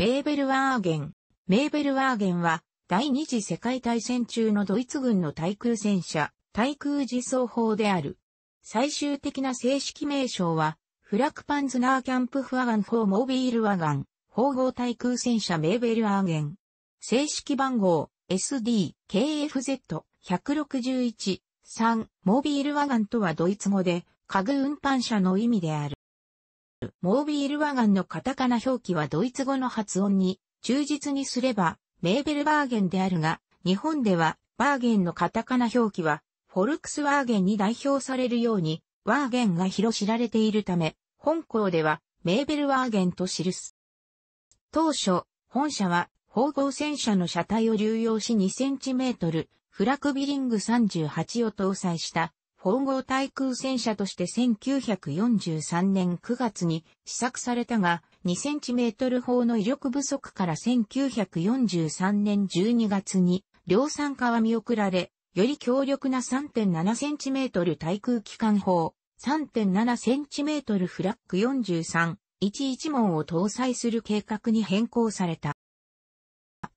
メーベルワーゲン。メーベルワーゲンは、第二次世界大戦中のドイツ軍の対空戦車、対空自走砲である。最終的な正式名称は、フラクパンズナーキャンプフワガン4モービールワガン、砲合対空戦車メーベルワーゲン。正式番号、SD、KFZ、161、3、モービールワガンとはドイツ語で、家具運搬車の意味である。モービールワガンのカタカナ表記はドイツ語の発音に忠実にすればメーベルバーゲンであるが、日本ではバーゲンのカタカナ表記はフォルクスワーゲンに代表されるように、ワーゲンが広知られているため、本校ではメーベルワーゲンと記す。当初、本社は方合戦車の車体を流用し2センチメートル、フラクビリング38を搭載した4号対空戦車として1943年9月に試作されたが、2cm 砲の威力不足から1943年12月に量産化は見送られ、より強力な 3.7cm 対空機関砲、3.7cm フラッグ43、11門を搭載する計画に変更された。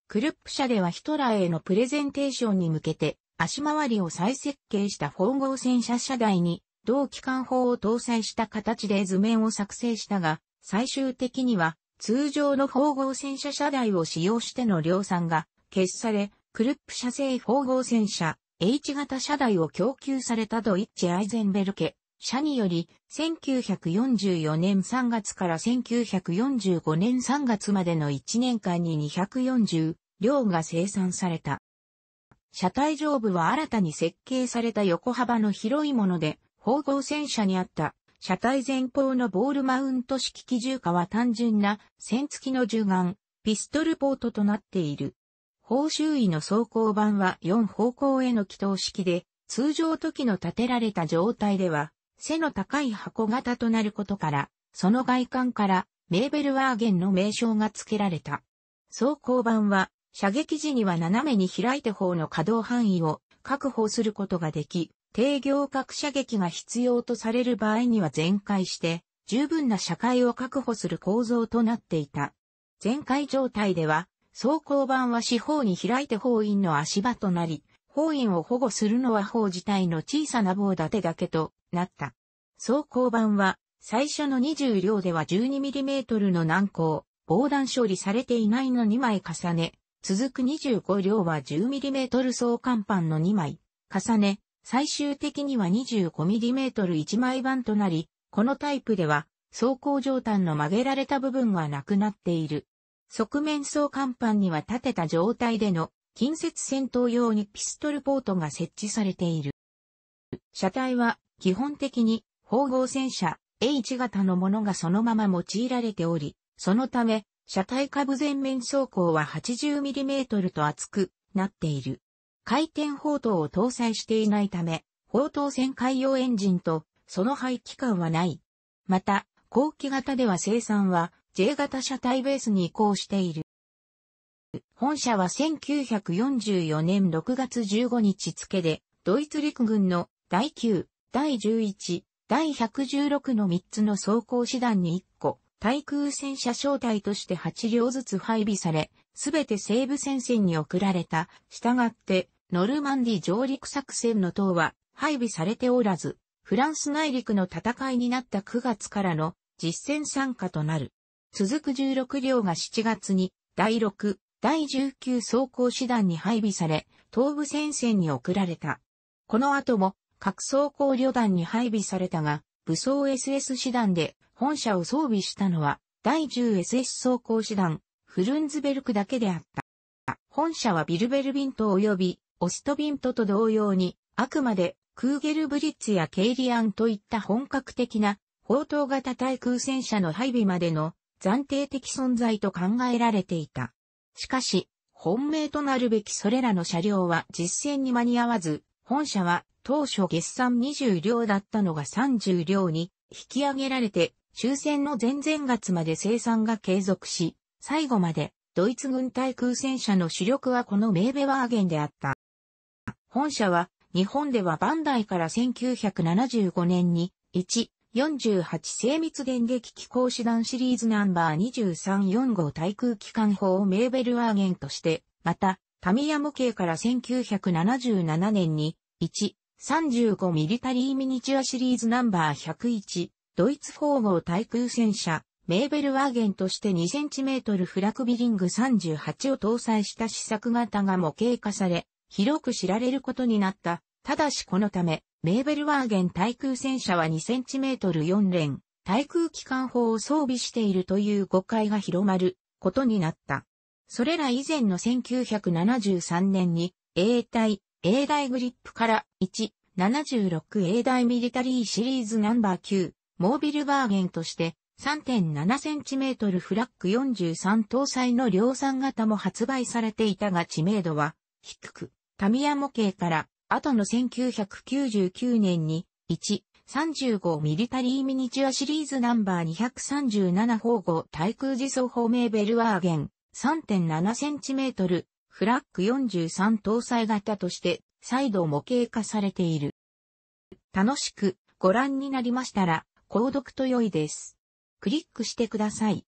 クルップ社ではヒトラーへのプレゼンテーションに向けて、足回りを再設計した縫合戦車車台に、同機関砲を搭載した形で図面を作成したが、最終的には通常の縫合戦車車台を使用しての量産が消しされ、クルップ社製縫合戦車 H 型車台を供給されたドイッチ・アイゼンベルケ社により、1944年3月から1945年3月までの1年間に240両が生産された。車体上部は新たに設計された横幅の広いもので、縫合戦車にあった車体前方のボールマウント式機銃化は単純な線付きの銃眼、ピストルポートとなっている。砲周囲の装甲板は4方向への起動式で、通常時の建てられた状態では、背の高い箱型となることから、その外観からメーベルワーゲンの名称が付けられた。装甲板は射撃時には斜めに開いて砲の可動範囲を確保することができ、低行角射撃が必要とされる場合には全開して、十分な射界を確保する構造となっていた。全開状態では、装甲板は四方に開いて砲員の足場となり、砲員を保護するのは砲自体の小さな棒立てだけとなった。装甲板は、最初の20両では 12mm の難航、防弾処理されていないの2枚重ね、続く25両は 10mm 総甲板の2枚、重ね、最終的には 25mm1 枚板となり、このタイプでは、走行上端の曲げられた部分がなくなっている。側面総甲板には立てた状態での近接戦闘用にピストルポートが設置されている。車体は基本的に縫合戦車 H 型のものがそのまま用いられており、そのため車体下部前面走行は 80mm と厚くなっている。回転砲塔を搭載していないため、砲塔旋回用エンジンとその排気管はない。また、後期型では生産は J 型車体ベースに移行している。本社は1944年6月15日付で、ドイツ陸軍の第9、第11、第116の3つの装甲手段に1個、対空戦車小隊として8両ずつ配備され、すべて西部戦線に送られた。したがって、ノルマンディ上陸作戦の塔は配備されておらず、フランス内陸の戦いになった9月からの実戦参加となる。続く16両が7月に第6、第19装甲師団に配備され、東部戦線に送られた。この後も各装甲旅団に配備されたが、武装 SS 師団で本社を装備したのは、第 10SS 装甲師団、フルンズベルクだけであった。本社はビルベルビント及び、オストビントと同様に、あくまで、クーゲルブリッツやケイリアンといった本格的な、砲塔型対空戦車の配備までの、暫定的存在と考えられていた。しかし、本命となるべきそれらの車両は実戦に間に合わず、本社は当初月産20両だったのが30両に引き上げられて終戦の前々月まで生産が継続し、最後までドイツ軍対空戦車の主力はこのメーベワーゲンであった。本社は日本ではバンダイから1975年に1、48精密電撃機構師団シリーズナンバー2345号対空機関砲をメーベルワーゲンとして、また、タミヤ模型から1977年に1、35ミリタリーミニチュアシリーズナンバー101ドイツ砲号対空戦車、メーベルワーゲンとして 2cm フラクビリング38を搭載した試作型が模型化され、広く知られることになった。ただしこのため、メーベルワーゲン対空戦車は 2cm4 連、対空機関砲を装備しているという誤解が広まることになった。それら以前の1973年に、A 大、A 大グリップから1、76A 大ミリタリーシリーズナンバー9、モービルバーゲンとして 3.7cm フラック43搭載の量産型も発売されていたが知名度は低く、タミヤ模型から後の1999年に135ミリタリーミニチュアシリーズナンバー237方号対空自走方名ベルワーゲン 3.7cm フラック43搭載型として再度模型化されている。楽しくご覧になりましたら購読と良いです。クリックしてください。